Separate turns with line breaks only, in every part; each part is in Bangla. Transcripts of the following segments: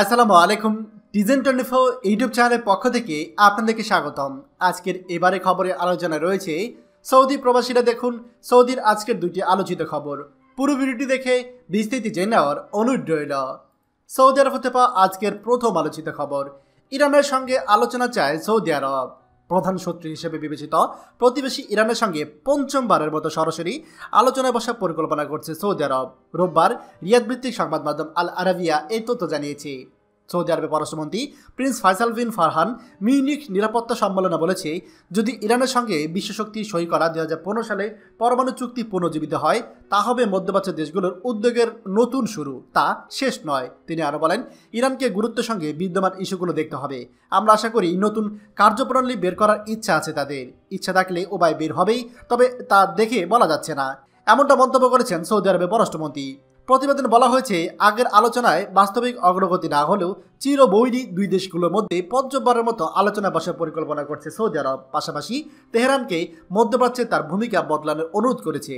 আসসালামু আলাইকুম ডিজেন টোয়েন্টি ফোর ইউটিউব চ্যানেলের পক্ষ থেকে আপনাদেরকে স্বাগতম আজকের এবারে খবরে আলোচনা রয়েছে সৌদি প্রবাসীরা দেখুন সৌদির আজকের দুটি আলোচিত খবর পুরো ভিডিওটি দেখে বিস্তৃতি জেনে নেওয়ার অনুরোধ রইল সৌদি আরব হতে পাওয়া আজকের প্রথম আলোচিত খবর ইরানের সঙ্গে আলোচনা চায় সৌদি আরব প্রধান শত্রু হিসেবে বিবেচিত প্রতিবেশী ইরানের সঙ্গে পঞ্চমবারের মতো সরাসরি আলোচনায় বসার পরিকল্পনা করছে সৌদি আরব রোববার রিয়াদ ভিত্তিক সংবাদ মাধ্যম আল আরাবিয়া এই তথ্য জানিয়েছে সৌদি আরবের পররাষ্ট্রমন্ত্রী prince Faisal bin Farhan Munich নিরাপত্তা সম্মেলনে বলেছে যদি ইরানের সঙ্গে বিশ্বশক্তি সই করা পনেরো সালে পরমাণু চুক্তি পুনর্জীবিত হয় তা হবে মধ্যপ্রাচ্য দেশগুলোর উদ্যোগের নতুন শুরু তা শেষ নয় তিনি আরও বলেন ইরানকে গুরুত্বের সঙ্গে বিদ্যমান ইস্যুগুলো দেখতে হবে আমরা আশা করি নতুন কার্যপ্রণালী বের করার ইচ্ছা আছে তাদের ইচ্ছা থাকলে উপায় বের হবেই তবে তা দেখে বলা যাচ্ছে না এমনটা মন্তব্য করেছেন সৌদি আরবের পররাষ্ট্রমন্ত্রী প্রতিবেদনে বলা হয়েছে আগের আলোচনায় বাস্তবিক অগ্রগতি না হলেও চির বৈরী দুই দেশগুলোর মধ্যে পঞ্চমবারের মতো আলোচনা বসার পরিকল্পনা করছে সৌদি আরব পাশাপাশি তেহরানকে মধ্যপ্রাচ্যে তার ভূমিকা বদলানোর অনুরোধ করেছে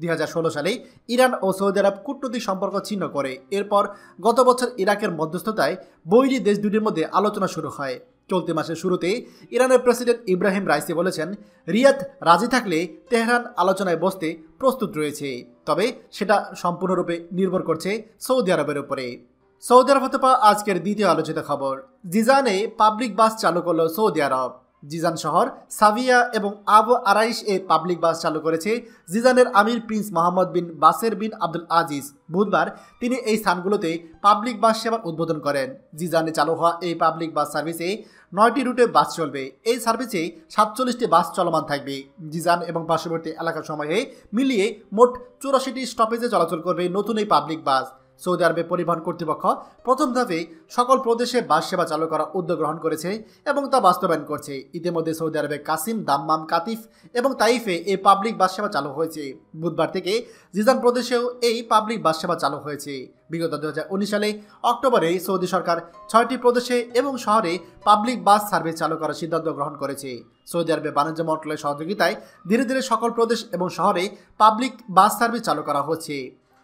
দুই সালে ইরান ও সৌদি আরব কূটনৈতিক সম্পর্ক ছিন্ন করে এরপর গত বছর ইরাকের মধ্যস্থতায় বৈরি দেশ দুটির মধ্যে আলোচনা শুরু হয় চলতি মাসের শুরুতেই ইরানের প্রেসিডেন্ট ইব্রাহিম রাইসি বলেছেন রিয়াদ রাজি থাকলে তেহরান আলোচনায় বসতে প্রস্তুত রয়েছে তবে সেটা সম্পূর্ণরূপে নির্ভর করছে সৌদি আরবের উপরে সৌদি আরব হতে পাওয়া আজকের দ্বিতীয় আলোচিত খবর জিজানে পাবলিক বাস চালু করল সৌদি আরব জিজান শহর সাভিয়া এবং আব আরাইশ এ পাবলিক বাস চালু করেছে জিজানের আমির প্রিন্স মোহাম্মদ বিন বাসের বিন আব্দুল আজিজ বুধবার তিনি এই স্থানগুলোতে পাবলিক বাস সেবার উদ্বোধন করেন জিজানে চালু হওয়া এই পাবলিক বাস সার্ভিসে নয়টি রুটে বাস চলবে এই সার্ভিসে সাতচল্লিশটি বাস চলমান থাকবে জিজান এবং পার্শ্ববর্তী এলাকার সময়ে মিলিয়ে মোট চুরাশিটি স্টপেজে চলাচল করবে নতুন এই পাবলিক বাস সৌদি আরবে পরিবহন কর্তৃপক্ষ প্রথম ধাপে সকল প্রদেশে বাস সেবা চালু করার উদ্যোগ গ্রহণ করেছে এবং তা বাস্তবায়ন করছে ইতিমধ্যে সৌদি আরবে কাসিম দাম্মাম কাতিফ এবং তাইফে এই পাবলিক বাস সেবা চালু হয়েছে বুধবার থেকে জিজান প্রদেশেও এই পাবলিক বাস সেবা চালু হয়েছে বিগত দু সালে অক্টোবরে সৌদি সরকার ছয়টি প্রদেশে এবং শহরে পাবলিক বাস সার্ভিস চালু করার সিদ্ধান্ত গ্রহণ করেছে সৌদি আরবে বাণিজ্য মন্ত্রণালয়ের সহযোগিতায় ধীরে ধীরে সকল প্রদেশ এবং শহরে পাবলিক বাস সার্ভিস চালু করা হচ্ছে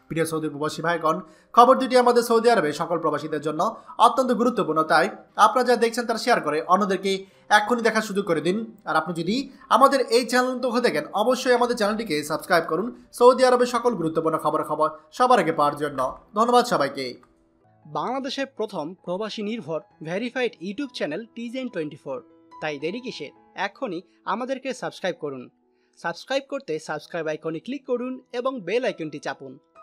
প্রিয় সৌদি প্রবাসী ভাইগণ খবর দুটি আমাদের সৌদি আরবে সকল প্রবাসীদের জন্য অত্যন্ত গুরুত্বপূর্ণ তাই আপনারা যা দেখছেন তারা শেয়ার করে অন্যদেরকে এক্ষুনি দেখার সুযোগ করে দিন আর আপনি যদি আমাদের এই চ্যানেল তখন দেখেন অবশ্যই আমাদের চ্যানেলটিকে সাবস্ক্রাইব করুন সৌদি আরবের সকল গুরুত্বপূর্ণ খবর খবর সবার আগে পাওয়ার জন্য ধন্যবাদ সবাইকে বাংলাদেশের প্রথম প্রবাসী নির্ভর ভেরিফাইড ইউটিউব চ্যানেল টিজেন টোয়েন্টি ফোর তাই দেরি কিসে এখনই আমাদেরকে সাবস্ক্রাইব করুন সাবস্ক্রাইব করতে সাবস্ক্রাইব আইকনে ক্লিক করুন এবং বেল আইকনটি চাপুন